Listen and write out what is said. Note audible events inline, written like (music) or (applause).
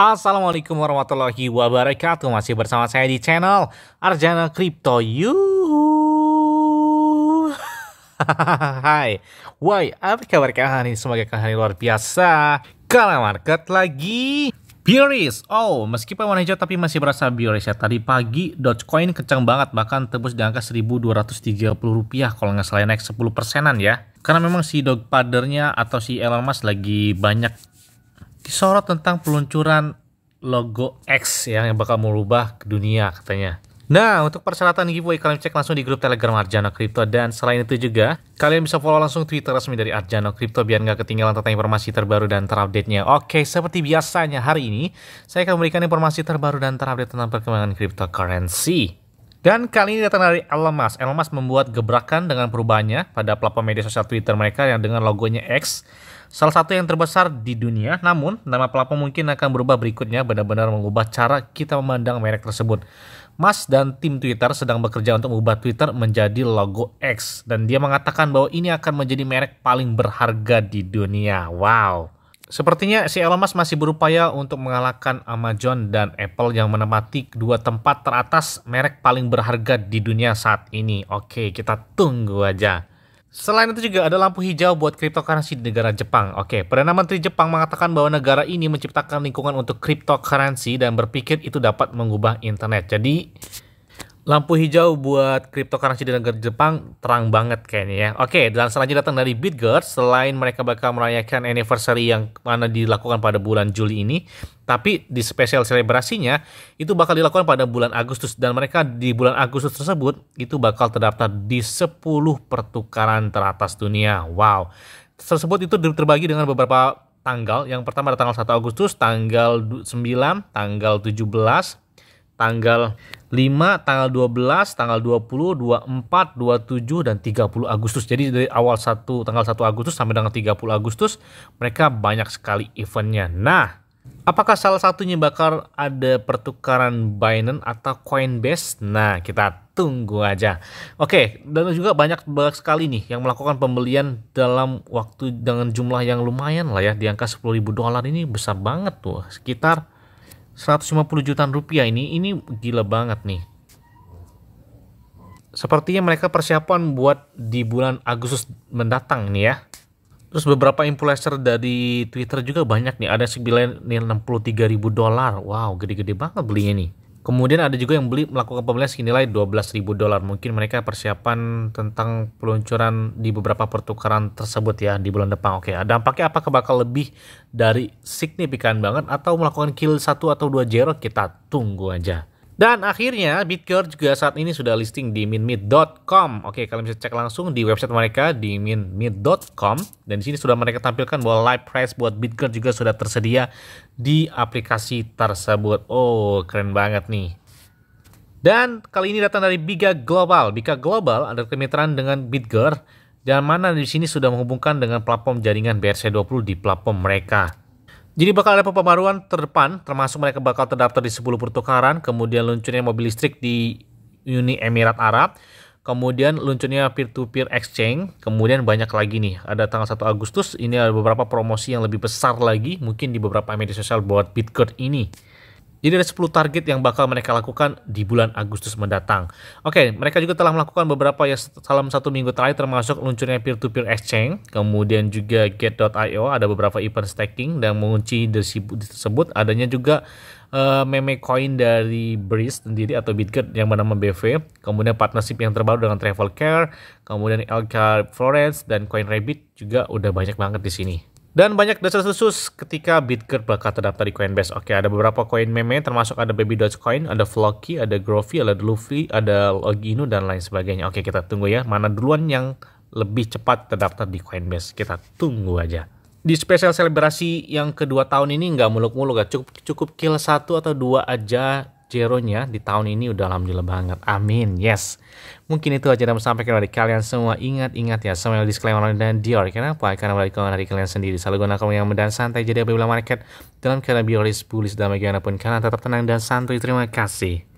Assalamualaikum warahmatullahi wabarakatuh Masih bersama saya di channel Arjana Crypto You. (laughs) Hai Woi, apa kabar kalian hari ini? Semoga kalian hari luar biasa Karena market lagi Bearish. Oh, meskipun warna hijau tapi masih berasa bearish ya. Tadi pagi Dogecoin kencang banget bahkan tebus di angka 1230 rupiah kalau nggak salah ya, naik 10 persenan ya. Karena memang si dog padernya atau si Elon Musk lagi banyak disorot tentang peluncuran logo X yang yang bakal merubah dunia katanya. Nah, untuk persyaratan giveaway kalian cek langsung di grup Telegram Arjano Crypto dan selain itu juga kalian bisa follow langsung Twitter resmi dari Arjano Crypto biar nggak ketinggalan tentang informasi terbaru dan terupdate-nya. Oke, seperti biasanya hari ini saya akan memberikan informasi terbaru dan terupdate tentang perkembangan cryptocurrency. Dan kali ini datang dari Elon Musk. Elon Musk membuat gebrakan dengan perubahannya pada platform media sosial Twitter mereka yang dengan logonya X, salah satu yang terbesar di dunia. Namun, nama platform mungkin akan berubah berikutnya, benar-benar mengubah cara kita memandang merek tersebut. Musk dan tim Twitter sedang bekerja untuk mengubah Twitter menjadi logo X dan dia mengatakan bahwa ini akan menjadi merek paling berharga di dunia. Wow. Sepertinya si Elon Musk masih berupaya untuk mengalahkan Amazon dan Apple yang menempati dua tempat teratas merek paling berharga di dunia saat ini. Oke, kita tunggu aja. Selain itu juga ada lampu hijau buat cryptocurrency di negara Jepang. Oke, Perdana Menteri Jepang mengatakan bahwa negara ini menciptakan lingkungan untuk cryptocurrency dan berpikir itu dapat mengubah internet. Jadi, Lampu hijau buat cryptocurrency di negara Jepang terang banget kayaknya ya. Oke, dan selanjutnya datang dari BitGuard. Selain mereka bakal merayakan anniversary yang mana dilakukan pada bulan Juli ini, tapi di spesial selebrasinya itu bakal dilakukan pada bulan Agustus dan mereka di bulan Agustus tersebut itu bakal terdaftar di 10 pertukaran teratas dunia. Wow. Tersebut itu terbagi dengan beberapa tanggal. Yang pertama ada tanggal 1 Agustus, tanggal 9, tanggal 17, tanggal 5, tanggal 12, tanggal 20, 24, 27 dan 30 Agustus. Jadi dari awal satu tanggal 1 Agustus sampai dengan 30 Agustus mereka banyak sekali eventnya. Nah, apakah salah satunya bakal ada pertukaran Binance atau Coinbase? Nah, kita tunggu aja. Oke, dan juga banyak banyak sekali nih yang melakukan pembelian dalam waktu dengan jumlah yang lumayan lah ya, di angka ribu dolar ini besar banget tuh. Sekitar 150 jutaan rupiah ini ini gila banget nih sepertinya mereka persiapan buat di bulan Agustus mendatang nih ya. Terus beberapa influencer dari Twitter juga banyak nih, ada sembilan nilai 63 ribu dolar. Wow, gede-gede banget belinya nih. Kemudian ada juga yang beli melakukan pembelian senilai ribu dolar. Mungkin mereka persiapan tentang peluncuran di beberapa pertukaran tersebut ya di bulan depan. Oke, dampaknya apa bakal lebih dari signifikan banget atau melakukan kill satu atau dua zero Kita tunggu aja. Dan akhirnya Bitcoin juga saat ini sudah listing di minmid.com. Oke, kalian bisa cek langsung di website mereka di minmid.com dan di sini sudah mereka tampilkan bahwa live price buat Bitcoin juga sudah tersedia di aplikasi tersebut. Oh, keren banget nih. Dan kali ini datang dari Biga Global. Biga Global ada kemitraan dengan Bitger dan mana di sini sudah menghubungkan dengan platform jaringan BRC20 di platform mereka. Jadi bakal ada pembaruan terdepan, termasuk mereka bakal terdaftar di 10 pertukaran, kemudian luncurnya mobil listrik di Uni Emirat Arab, kemudian luncurnya peer-to-peer exchange, kemudian banyak lagi nih. Ada tanggal 1 Agustus, ini ada beberapa promosi yang lebih besar lagi, mungkin di beberapa media sosial buat Bitcoin ini. Jadi ada 10 target yang bakal mereka lakukan di bulan Agustus mendatang. Oke, okay, mereka juga telah melakukan beberapa ya dalam satu minggu terakhir termasuk luncurnya peer-to-peer exchange, kemudian juga get.io ada beberapa event staking dan mengunci tersebut adanya juga uh, meme coin dari Breeze sendiri atau Bitget yang bernama BV, kemudian partnership yang terbaru dengan Travel Care, kemudian LK Florence dan Rabbit juga udah banyak banget di sini. Dan banyak dasar desus ketika Bitcoin bakal terdaftar di Coinbase. Oke, ada beberapa koin meme, termasuk ada Baby Dogecoin, ada Flocky, ada Grovy, ada Luffy, ada Logino, dan lain sebagainya. Oke, kita tunggu ya. Mana duluan yang lebih cepat terdaftar di Coinbase. Kita tunggu aja. Di spesial selebrasi yang kedua tahun ini nggak muluk-muluk, cukup cukup kill satu atau dua aja Jeronya di tahun ini udah alhamdulillah banget. Amin. Yes. Mungkin itu aja yang sampaikan dari kalian semua. Ingat-ingat ya semua disclaimer dan Dior. Kenapa? Karena balik kawan dari kalian sendiri. Selalu gunakan yang mudah santai. Jadi apabila market dalam keadaan bioris, bullish dan bagaimanapun kalian tetap tenang dan santai. Terima kasih.